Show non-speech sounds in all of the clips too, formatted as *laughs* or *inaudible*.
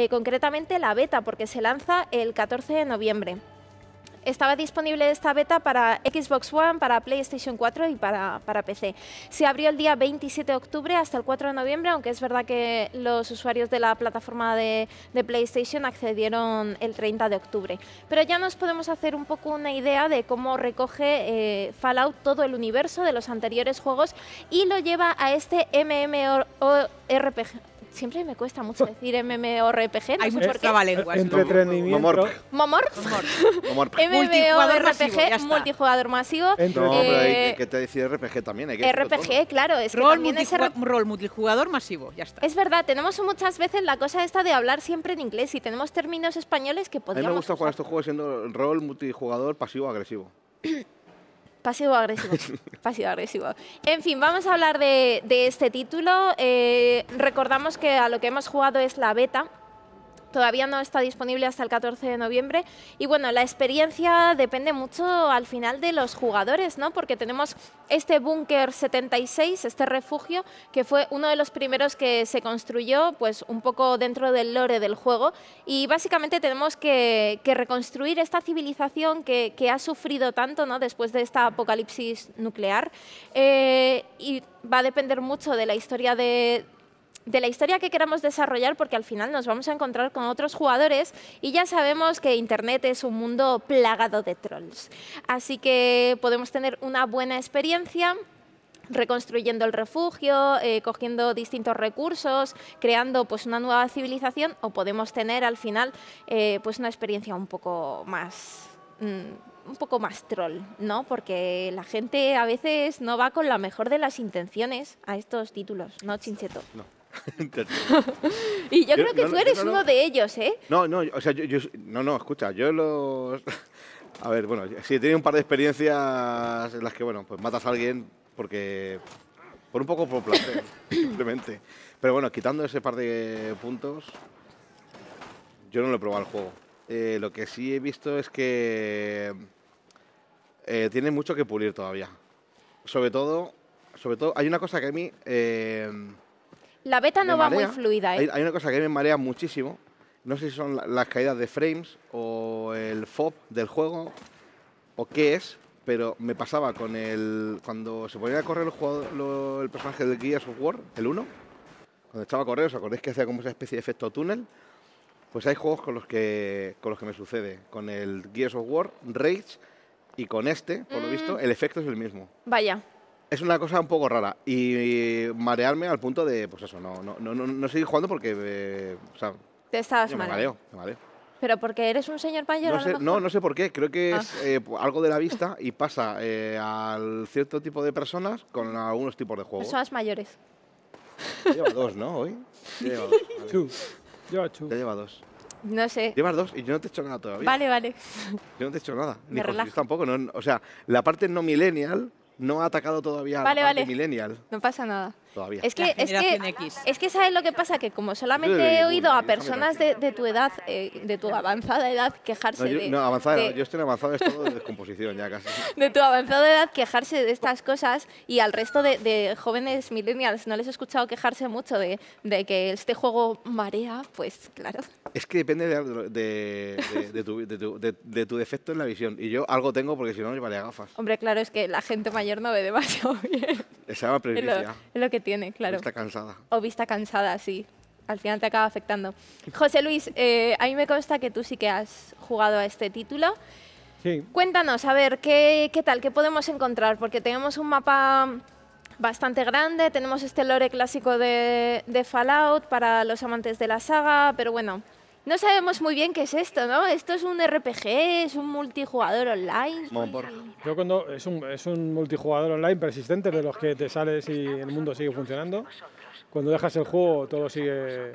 Eh, concretamente la beta, porque se lanza el 14 de noviembre. Estaba disponible esta beta para Xbox One, para PlayStation 4 y para, para, PC. Se abrió el día 27 de octubre hasta el 4 de noviembre, aunque es verdad que los usuarios de la plataforma de, PlayStation accedieron el 30 de octubre. Pero ya nos podemos hacer un poco una idea de cómo recoge eh, Fallout todo el universo de los anteriores juegos y lo lleva a este MMORPG siempre me cuesta mucho decir MMORPG. No Hay muchos trabalenguas. Eh, entretenimiento. Momorp. Momorp. Momorp. *laughs* MMORPG, multijugador masivo. No, pero hay eh, que decir RPG también. RPG, claro. Es rol, rol multijugador masivo, ya está. Es verdad, tenemos muchas veces la cosa esta de hablar siempre en inglés y tenemos términos españoles que podríamos... A mí me gusta jugar estos juegos siendo rol multijugador pasivo-agresivo. Pasivo agresivo. *laughs* Pasivo agresivo. En fin, vamos a hablar de, este título. Eh, recordamos que a lo que hemos jugado es la beta todavía no está disponible hasta el 14 de noviembre. Y bueno, la experiencia depende mucho al final de los jugadores, ¿no? Porque tenemos este búnker 76, este refugio, que fue uno de los primeros que se construyó, pues un poco dentro del lore del juego. Y básicamente tenemos que, reconstruir esta civilización que, ha sufrido tanto, ¿no? Después de esta apocalipsis nuclear. Eh, y va a depender mucho de la historia de de la historia que queramos desarrollar porque al final nos vamos a encontrar con otros jugadores y ya sabemos que Internet es un mundo plagado de trolls. Así que podemos tener una buena experiencia reconstruyendo el refugio, eh, cogiendo distintos recursos, creando pues una nueva civilización o podemos tener al final eh, pues una experiencia un poco más mm, un poco más troll, ¿no? Porque la gente a veces no va con la mejor de las intenciones a estos títulos, ¿no, Chincheto? *laughs* y yo, creo que tú eres uno de ellos, ¿eh? No, no, o sea, yo, no, no, escucha, yo los... *laughs* A ver, bueno, si he tenido un par de experiencias en las que, bueno, pues matas a alguien porque... Por un poco por placer, *coughs* simplemente. Pero bueno, quitando ese par de puntos, yo no lo he probado el juego. Eh, lo que sí he visto es que eh, tiene mucho que pulir todavía. Sobre todo, sobre todo, hay una cosa que a mí... Eh, la beta no va muy fluida, ¿eh? Hay, una cosa que me marea muchísimo. No sé si son las caídas de frames o el FOB del juego o qué es, pero me pasaba con el... Cuando se ponía a correr el, jugador, el personaje de Gears of War, el 1, cuando estaba a correr, ¿os acordáis que hacía como esa especie de efecto túnel? Pues hay juegos con los que, con los que me sucede. Con el Gears of War, Rage y con este, por lo mm. visto, el efecto es el mismo. Vaya es una cosa un poco rara y, marearme al punto de, pues eso, no, no, no, no seguir jugando porque, eh, o sea, Te estabas me mareo, me mareo. Pero porque eres un señor mayor. No sé, no, no sé por qué, creo que es ah. eh, algo de la vista y pasa eh, al cierto tipo de personas con algunos tipos de juegos. Personas mayores. Lleva dos, ¿no? Hoy. Yo. lleva dos. Yo, lleva dos. No sé. Llevas dos y yo no te he hecho nada todavía. Vale, vale. Yo no te he hecho nada. Ni por tampoco. o sea, la parte no millennial no ha atacado todavía a vale. millennial. No pasa nada. Todavía. Es que, es que, es que sabes lo que pasa, que como solamente he oído a personas de, tu edad, eh, de tu avanzada edad, quejarse de... No, avanzada, de, yo estoy en avanzado estado de descomposición ya casi. *laughs* De tu avanzada edad, quejarse de estas cosas y al resto de, jóvenes millennials no les he escuchado quejarse mucho de, que este juego marea, pues claro. Es que depende de, tu, de, tu, defecto en la visión. Y yo algo tengo porque si no me vale gafas. Hombre, claro, es que la gente mayor no ve demasiado *laughs* bien. Se llama Es lo, que tiene, claro. O vista cansada. O vista cansada, sí. Al final te acaba afectando. José Luis, eh, a mí me consta que tú sí que has jugado a este título. Sí. Cuéntanos, a ver, ¿qué, tal? ¿Qué podemos encontrar? Porque tenemos un mapa bastante grande, tenemos este lore clásico de Fallout para los amantes de la saga, pero bueno, no sabemos muy bien qué es esto, ¿no? Esto es un RPG, es un multijugador online. cuando es un, es un multijugador online persistente de los que te sales y el mundo sigue funcionando. Cuando dejas el juego todo sigue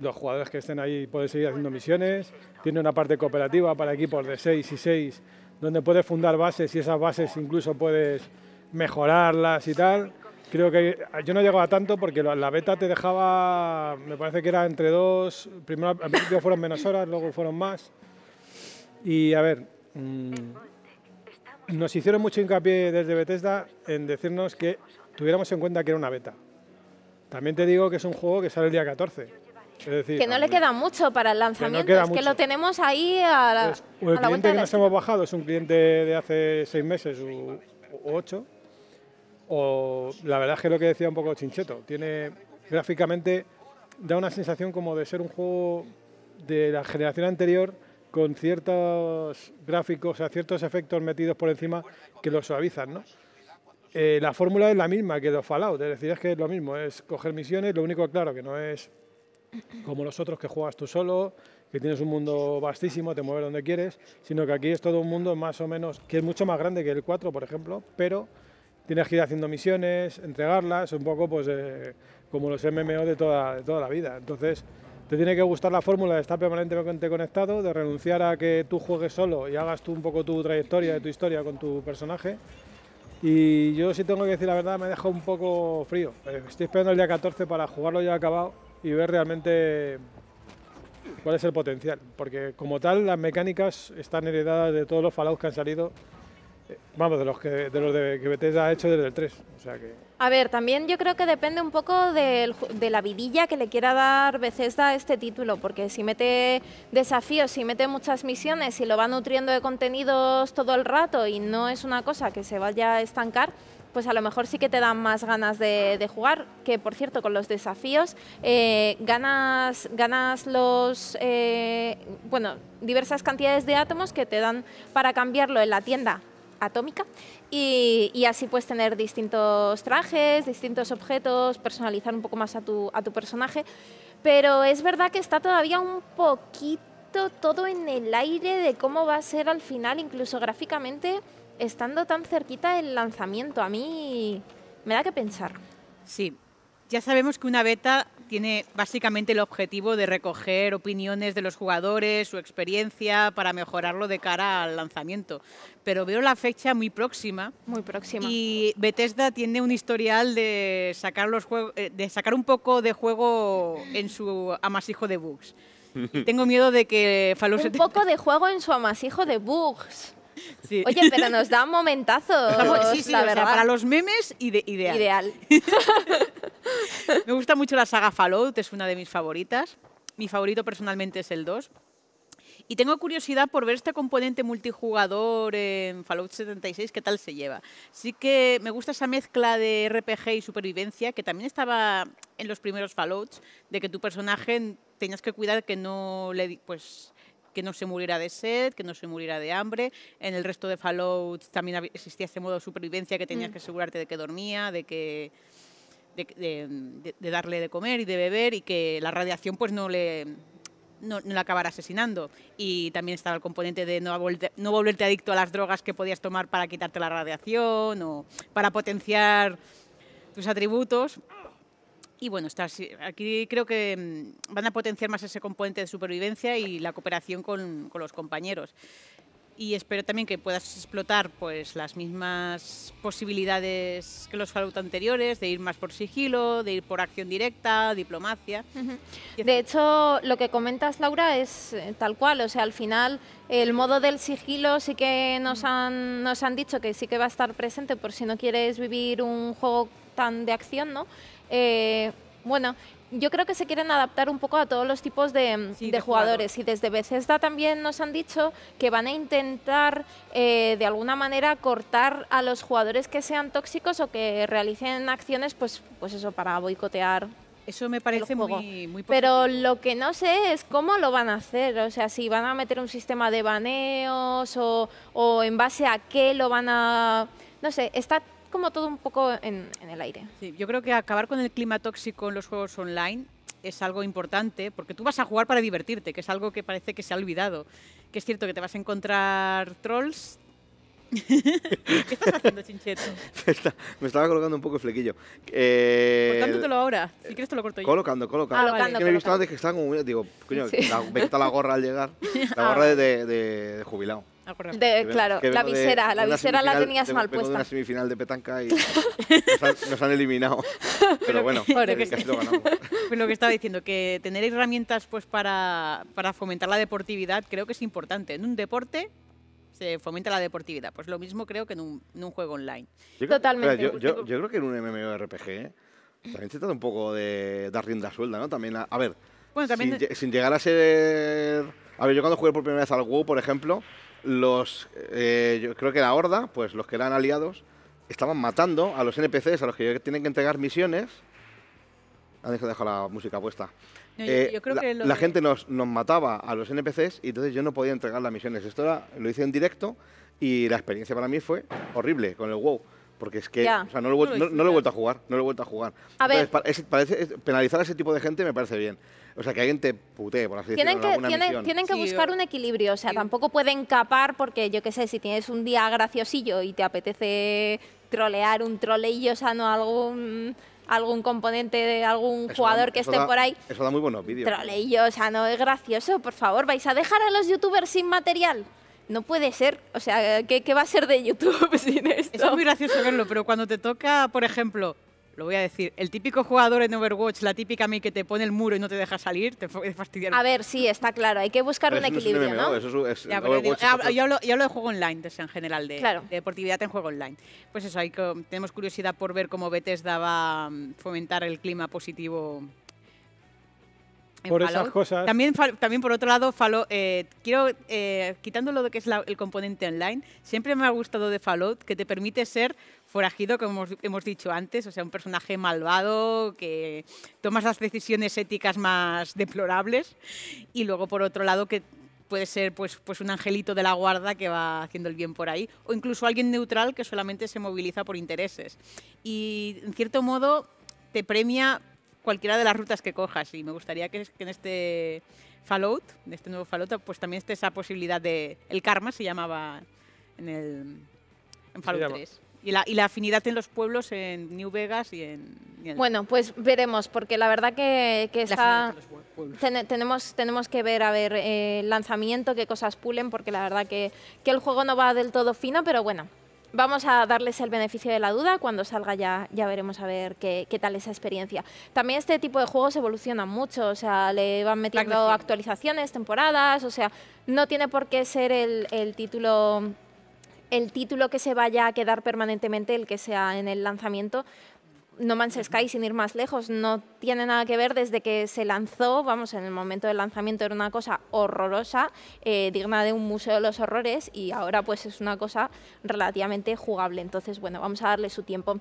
los jugadores que estén ahí pueden seguir haciendo misiones. Tiene una parte cooperativa para equipos de 6 y 6, donde puedes fundar bases y esas bases incluso puedes mejorarlas y tal creo que yo no llegaba tanto porque la beta te dejaba, me parece que era entre dos, primero fueron menos horas, luego fueron más. Y a ver, mm, nos hicieron mucho hincapié desde Bethesda en decirnos que tuviéramos en cuenta que era una beta. También te digo que es un juego que sale el día 14. que no le queda mucho para el lanzamiento, que es que lo tenemos ahí a la, pues, El cliente que nos hemos bajado es un cliente de hace seis meses u ocho o la verdad es que lo que decía un poco Chincheto, tiene gráficamente da una sensación como de ser un juego de la generación anterior con ciertos gráficos, o sea, ciertos efectos metidos por encima que lo suavizan, ¿no? Eh, la fórmula es la misma que los Fallout, es decir, es que es lo mismo, es coger misiones, lo único claro que no es como los otros que juegas tú solo, que tienes un mundo vastísimo, te mueves donde quieres, sino que aquí es todo un mundo más o menos, que es mucho más grande que el 4, por ejemplo, pero tienes que ir haciendo misiones, entregarlas, un poco pues eh, como los MMO de toda, toda la vida. Entonces, te tiene que gustar la fórmula de estar permanentemente conectado, de renunciar a que tú juegues solo y hagas tú un poco tu trayectoria, tu historia con tu personaje. Y yo, sí tengo que decir la verdad, me deja un poco frío. Eh, estoy esperando el día 14 para jugarlo ya acabado y ver realmente cuál es el potencial. Porque como tal, las mecánicas están heredadas de todos los Fallout que han salido Vamos, de los que de los que Bethesda ha hecho desde el 3. A ver, también yo creo que depende un poco de, la vidilla que le quiera dar Bethesda a este título, porque si mete desafíos, si mete muchas misiones, si lo va nutriendo de contenidos todo el rato y no es una cosa que se vaya a estancar, pues a lo mejor sí que te dan más ganas de, jugar, que por cierto, con los desafíos, eh, ganas, ganas los, eh, bueno, diversas cantidades de átomos que te dan para cambiarlo en la tienda atómica y, así puedes tener distintos trajes, distintos objetos, personalizar un poco más a tu, a tu personaje. Pero es verdad que está todavía un poquito todo en el aire de cómo va a ser al final, incluso gráficamente, estando tan cerquita el lanzamiento. A mí me da que pensar. Sí, ya sabemos que una beta tiene básicamente el objetivo de recoger opiniones de los jugadores, su experiencia, para mejorarlo de cara al lanzamiento. Pero veo la fecha muy próxima. Muy próxima. Y Bethesda tiene un historial de sacar, los eh, de sacar un poco de juego en su amasijo de bugs. *laughs* Tengo miedo de que Fallout... Un poco de juego en su amasijo de bugs. Oye, pero nos da un *laughs* momentazo. Sí, sí, la verdad. para los memes, ide ideal. Ideal. *laughs* *laughs* Me gusta mucho la saga Fallout, es una de mis favoritas. Mi favorito personalmente es el 2. Y tengo curiosidad por ver este componente multijugador en Fallout 76, qué tal se lleva. Sí que me gusta esa mezcla de RPG y supervivencia que también estaba en los primeros Fallouts, de que tu personaje tenías que cuidar que no le pues que no se muriera de sed, que no se muriera de hambre. En el resto de Fallout también existía ese modo de supervivencia que tenías mm. que asegurarte de que dormía, de que de, darle de comer y de beber y que la radiación pues no le no, no la acabara asesinando. Y también estaba el componente de no, no volverte adicto a las drogas que podías tomar para quitarte la radiación o para potenciar tus atributos. Y bueno, está, aquí creo que mm, van a potenciar más ese componente de supervivencia y la cooperación con, con los compañeros y espero también que puedas explotar pues las mismas posibilidades que los Fallout anteriores, de ir más por sigilo, de ir por acción directa, diplomacia. De hecho, lo que comentas, Laura, es eh, tal cual. O sea, al final, el modo del sigilo sí que nos han, nos han dicho que sí que va a estar presente por si no quieres vivir un juego tan de acción, ¿no? Eh, bueno, yo creo que se quieren adaptar un poco a todos los tipos de, mm, jugadores. Y desde Bethesda también nos han dicho que van a intentar eh, de alguna manera cortar a los jugadores que sean tóxicos o que realicen acciones, pues, pues eso, para boicotear eso me parece muy, muy Pero lo que no sé es cómo lo van a hacer. O sea, si van a meter un sistema de baneos o, o en base a qué lo van a... No sé, está como todo un poco en, el aire. yo creo que acabar con el clima tóxico en los juegos online es algo importante, porque tú vas a jugar para divertirte, que es algo que parece que se ha olvidado. Que es cierto que te vas a encontrar trolls. *laughs* ¿Qué estás haciendo, Chincheto? Me estaba colocando un poco el flequillo. Eh... Cortándotelo ahora. Si quieres te lo corto yo. Colocando, colocando. Ah, que me he visto antes que estaba como... Digo, coño, la, me está la gorra al llegar. *laughs* La gorra ah. de jubilado claro, la visera, la visera la tenías mal puesta. una semifinal de petanca y *laughs* nos, han, eliminado. *laughs* Pero bueno, casi lo ganamos. *laughs* Pues lo que estaba diciendo, que tener herramientas pues para, para fomentar la deportividad creo que es importante. En un deporte se fomenta la deportividad. Pues lo mismo creo que en un, juego online. Yo Totalmente. Creo, yo, creo que en un MMORPG también se trata un poco de dar rienda suelda, ¿no? También, a, ver, sin, sin llegar a ser... A ver, yo cuando jugué por primera vez al WoW, por ejemplo, los, eh, yo creo que la horda, pues los que eran aliados, estaban matando a los NPCs, a los que tienen que entregar misiones. Han la música puesta. Eh, la, gente nos, nos, mataba a los NPCs y entonces yo no podía entregar las misiones. Esto lo hice en directo y la experiencia para mí fue horrible con el WoW porque es que no, lo, he vuelto a jugar, no lo he vuelto a jugar. ver. parece, penalizar a ese tipo de gente me parece bien. O sea, que alguien te putee, por así tienen decirlo. Que, tienen, que buscar un equilibrio, o sea, tampoco pueden capar porque, yo qué sé, si tienes un día graciosillo y te apetece trolear un troleillo sano algún algún componente de algún jugador que esté por ahí. Eso da muy buenos vídeos. Troleillo sano es gracioso, por favor, vais a dejar a los youtubers sin material no puede ser, o sea, ¿qué, va a ser de YouTube *laughs* sin esto? es muy gracioso verlo, pero cuando te toca, por ejemplo, lo voy a decir, el típico jugador en Overwatch, la típica que te pone el muro y no te deja salir, te *laughs* fastidiar. A ver, sí, está claro, hay que buscar un equilibrio, ¿no? yo, hablo, de juego online, pues, en general, de, deportividad en juego online. Pues eso, hay que, tenemos curiosidad por ver cómo Bethesda va a mm, fomentar el clima positivo por esas cosas. También, también por otro lado, eh, quiero, eh, quitando lo que es el componente online, siempre me ha gustado de Fallout que te permite ser forajido, como hemos, dicho antes, o sea, un personaje malvado que tomas las decisiones éticas más deplorables y luego por otro lado que puede ser pues, pues un angelito de la guarda que va haciendo el bien por ahí, o incluso alguien neutral que solamente se moviliza por intereses. Y en cierto modo te premia cualquiera de las rutas que cojas y me gustaría que, en este Fallout, en este nuevo Fallout, pues también esté esa posibilidad de... El karma se llamaba en, el, Fallout 3. Y la, y la, afinidad en los pueblos en New Vegas y en... bueno, pues veremos, porque la verdad que, que está, tenemos, tenemos que ver, a ver, eh, el lanzamiento, qué cosas pulen, porque la verdad que el juego no va del todo fino, pero bueno, vamos a darles el beneficio de la duda. Cuando salga ya, ya veremos a ver qué, tal esa experiencia. También este tipo de juegos evoluciona mucho, o sea, le van metiendo actualizaciones, temporadas, o sea, no tiene por qué ser el, el título el título que se vaya a quedar permanentemente el que sea en el lanzamiento, no Man's Sky, sin ir más lejos, no tiene nada que ver desde que se lanzó, vamos, en el momento del lanzamiento era una cosa horrorosa, eh, digna de un museo de los horrores, y ahora pues es una cosa relativamente jugable. Entonces, bueno, vamos a darle su tiempo.